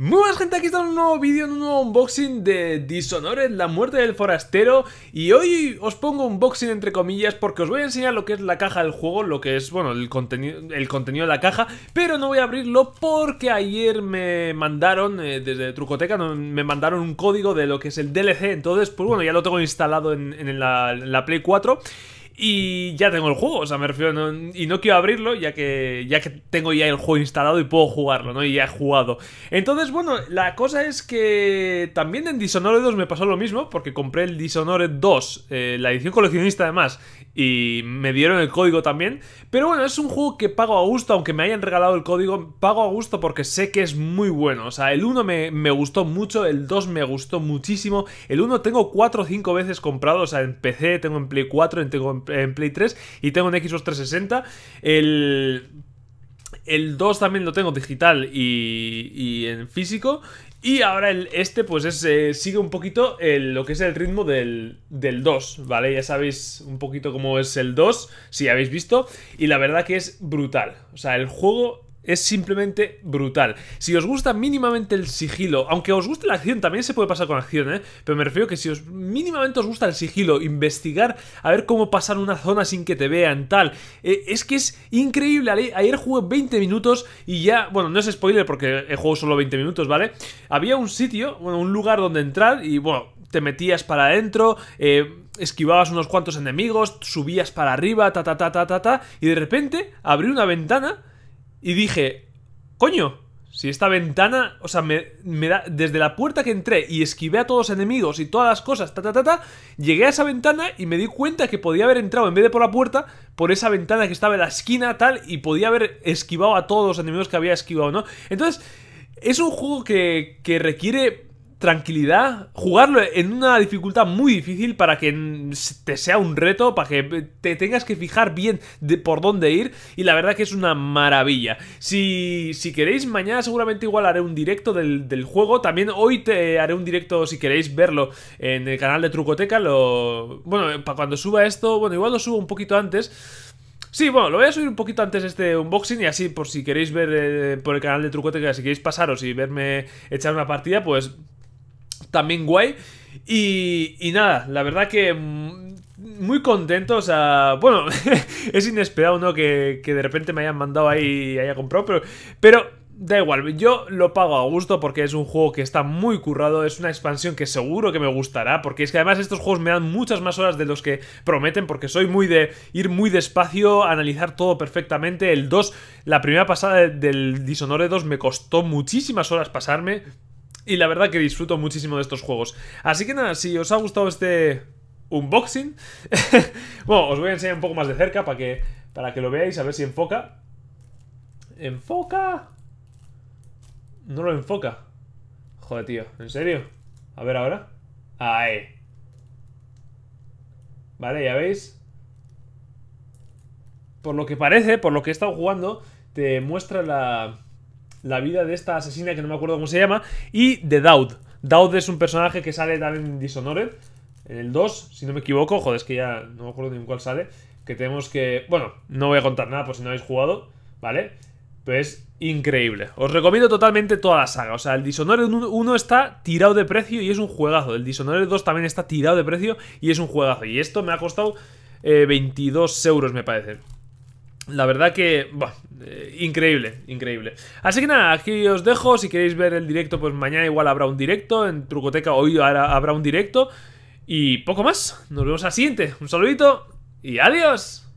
Muy buenas gente, aquí está un nuevo vídeo, un nuevo unboxing de Dishonored, la muerte del forastero Y hoy os pongo un unboxing entre comillas porque os voy a enseñar lo que es la caja del juego Lo que es, bueno, el contenido, el contenido de la caja Pero no voy a abrirlo porque ayer me mandaron, eh, desde Trucoteca, me mandaron un código de lo que es el DLC Entonces, pues bueno, ya lo tengo instalado en, la, en la Play 4 y ya tengo el juego, o sea, me refiero, y no quiero abrirlo ya que, ya que tengo ya el juego instalado y puedo jugarlo, ¿no? Y ya he jugado. Entonces, bueno, la cosa es que también en Dishonored 2 me pasó lo mismo, porque compré el Dishonored 2, eh, la edición coleccionista además, y me dieron el código también. Pero bueno, es un juego que pago a gusto, aunque me hayan regalado el código, pago a gusto porque sé que es muy bueno. O sea, el 1 me, gustó mucho, el 2 me gustó muchísimo, el 1 tengo 4 o 5 veces comprado, o sea, en PC, tengo en Play 4, tengo en Play 3 y tengo en Xbox 360. El... El 2 también lo tengo digital y, y, en físico. Y ahora el, este pues eh, sigue un poquito lo que es el ritmo del, del 2, ¿vale? Ya sabéis un poquito cómo es el 2, si habéis visto, y la verdad que es brutal. O sea, el juego es simplemente brutal. Si os gusta mínimamente el sigilo, aunque os guste la acción, también se puede pasar con acción, ¿eh? Pero me refiero que si os mínimamente os gusta el sigilo, investigar, a ver cómo pasar una zona sin que te vean, tal. Eh, es que es increíble. Ayer jugué 20 minutos y ya, bueno, no es spoiler porque he jugado solo 20 minutos, ¿vale? Había un sitio, bueno, un lugar donde entrar y, bueno, te metías para adentro, eh, esquivabas unos cuantos enemigos, subías para arriba, ta, ta, ta, ta, ta, ta, y de repente abrí una ventana y dije, coño, si esta ventana, o sea, me, da, desde la puerta que entré y esquivé a todos los enemigos y todas las cosas, ta, ta, ta, ta, llegué a esa ventana y me di cuenta que podía haber entrado en vez de por la puerta, por esa ventana que estaba en la esquina, tal, y podía haber esquivado a todos los enemigos que había esquivado, ¿no? Entonces, es un juego que, que requiere tranquilidad, jugarlo en una dificultad muy difícil para que te sea un reto, para que te tengas que fijar bien de por dónde ir y la verdad que es una maravilla. Si, si queréis, mañana seguramente igual haré un directo del, juego, también hoy te haré un directo si queréis verlo en el canal de Trucoteca, lo, bueno, para cuando suba esto, bueno, igual lo subo un poquito antes. Sí, bueno, lo voy a subir un poquito antes este unboxing y así por si queréis ver eh, por el canal de Trucoteca, si queréis pasaros y verme echar una partida, pues también guay. Y, nada, la verdad que mm, muy contento, o sea, bueno, es inesperado, ¿no? Que, de repente me hayan mandado ahí y haya comprado, pero, pero da igual, yo lo pago a gusto porque es un juego que está muy currado, es una expansión que seguro que me gustará, porque es que además estos juegos me dan muchas más horas de los que prometen, porque soy muy de ir muy despacio, analizar todo perfectamente, el 2, la primera pasada del Dishonored 2 me costó muchísimas horas pasarme, y la verdad que disfruto muchísimo de estos juegos. Así que nada, si os ha gustado este unboxing, bueno, os voy a enseñar un poco más de cerca para que, para que lo veáis, a ver si enfoca. ¿Enfoca? No lo enfoca. Joder, tío, ¿en serio? A ver ahora. Ahí. Vale, ya veis. Por lo que parece, por lo que he estado jugando, te muestra la la vida de esta asesina que no me acuerdo cómo se llama, y de Daud. Daud es un personaje que sale también en Dishonored, en el 2, si no me equivoco, joder, es que ya no me acuerdo ni en cuál sale, que tenemos que... Bueno, no voy a contar nada por si no habéis jugado, ¿vale? Pero es increíble. Os recomiendo totalmente toda la saga. O sea, el Dishonored 1 está tirado de precio y es un juegazo. El Dishonored 2 también está tirado de precio y es un juegazo. Y esto me ha costado 22 eh, euros, me parece. La verdad que, bueno, eh, increíble, increíble. Así que nada, aquí os dejo. Si queréis ver el directo, pues mañana igual habrá un directo. En Trucoteca hoy habrá un directo. Y poco más. Nos vemos a siguiente. Un saludito y adiós.